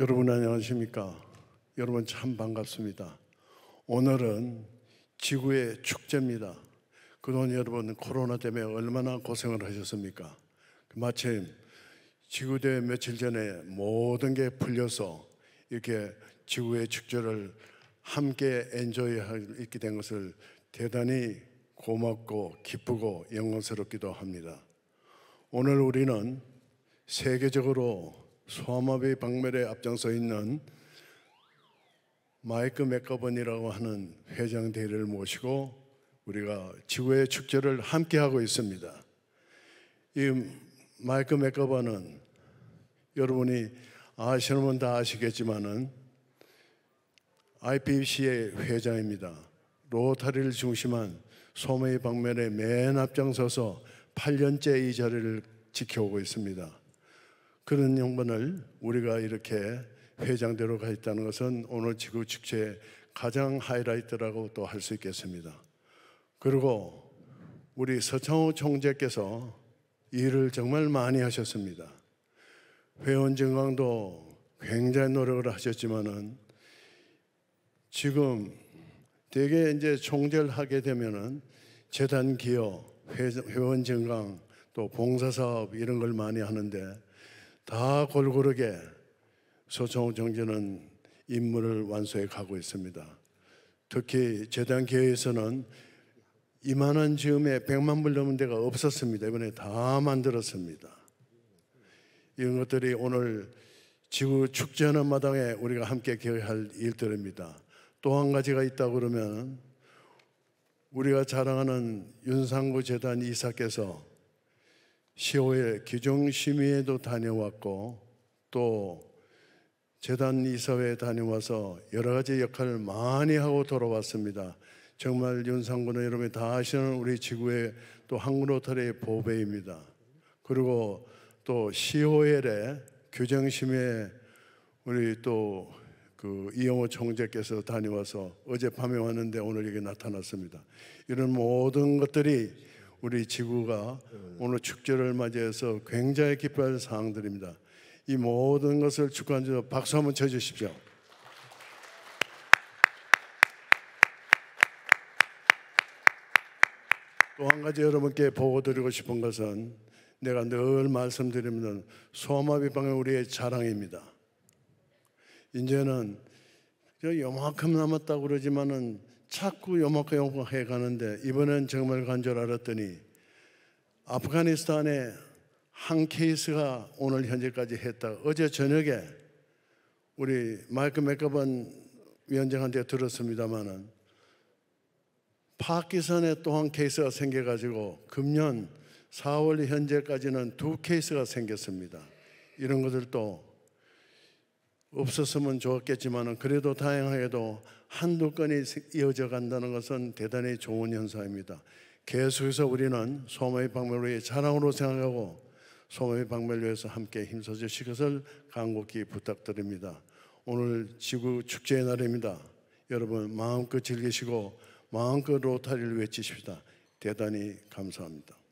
여러분 안녕하십니까? 여러분 참 반갑습니다. 오늘은 지구의 축제입니다. 그동안 여러분 코로나 때문에 얼마나 고생을 하셨습니까? 마침 지구대회 며칠 전에 모든 게 풀려서 이렇게 지구의 축제를 함께 엔조이 있게 된 것을 대단히 고맙고 기쁘고 영광스럽기도 합니다. 오늘 우리는 세계적으로 소아마비 박멸에 앞장서 있는 마이크 맥거번이라고 하는 회장 대리를 모시고 우리가 지구의 축제를 함께 하고 있습니다. 이 마이크 맥거번은 여러분이 아시는 분 다 아시겠지만은 IPC의 회장입니다. 로타리를 중심한 소매의 방면에 맨 앞장서서 8년째 이 자리를 지켜오고 있습니다. 그런 영광을 우리가 이렇게 회장대로 가 있다는 것은 오늘 지구 축제의 가장 하이라이트라고 또 할 수 있겠습니다. 그리고 우리 서창호 총재께서 일을 정말 많이 하셨습니다. 회원 증강도 굉장히 노력을 하셨지만은 지금 되게 이제 총재를 하게 되면은 재단 기여, 회원 증강, 또 봉사사업 이런 걸 많이 하는데 다골고르게소총 정제는 임무를 완수해 가고 있습니다. 특히 재단 개획에서는 이만한 즈음에 백만불 넘은 데가 없었습니다. 이번에 다 만들었습니다. 이런 것들이 오늘 지구 축제하는 마당에 우리가 함께 기회할 일들입니다. 또 한 가지가 있다 그러면 우리가 자랑하는 윤상구 재단 이사께서 시호의 규정심의에도 다녀왔고 또 재단 이사회에 다녀와서 여러 가지 역할을 많이 하고 돌아왔습니다. 정말 윤상군은 여러분이 다 아시는 우리 지구의 또 항로털의 보배입니다. 그리고 또 시호엘의 규정심의 우리 또 그 이영호 총재께서 다녀와서 어젯밤에 왔는데 오늘 이게 나타났습니다. 이런 모든 것들이 우리 지구가 오늘 축제를 맞이해서 굉장히 기뻐할 사항들입니다. 이 모든 것을 축하한주셔 박수 한번 쳐주십시오. 또 한 가지 여러분께 보고 드리고 싶은 것은 내가 늘 말씀드리면 소마비방의 우리의 자랑입니다. 이제는 이만큼 남았다고 그러지만은 자꾸 요목요목해 가는데 이번엔 정말 간 줄 알았더니 아프가니스탄에 한 케이스가 오늘 현재까지 했다. 어제 저녁에 우리 마이크 맥가번 위원장한테 들었습니다만은 파키스탄에 또한 케이스가 생겨가지고 금년 4월 현재까지는 두 케이스가 생겼습니다. 이런 것들도 없었으면 좋았겠지만 그래도 다행하게도 한두 건이 이어져 간다는 것은 대단히 좋은 현상입니다. 계속해서 우리는 소모의 박멸로의 자랑으로 생각하고 소모의 박멸로에서 함께 힘써 주실 것을 간곡히 부탁드립니다. 오늘 지구 축제의 날입니다. 여러분 마음껏 즐기시고 마음껏 로타리를 외치십시다. 대단히 감사합니다.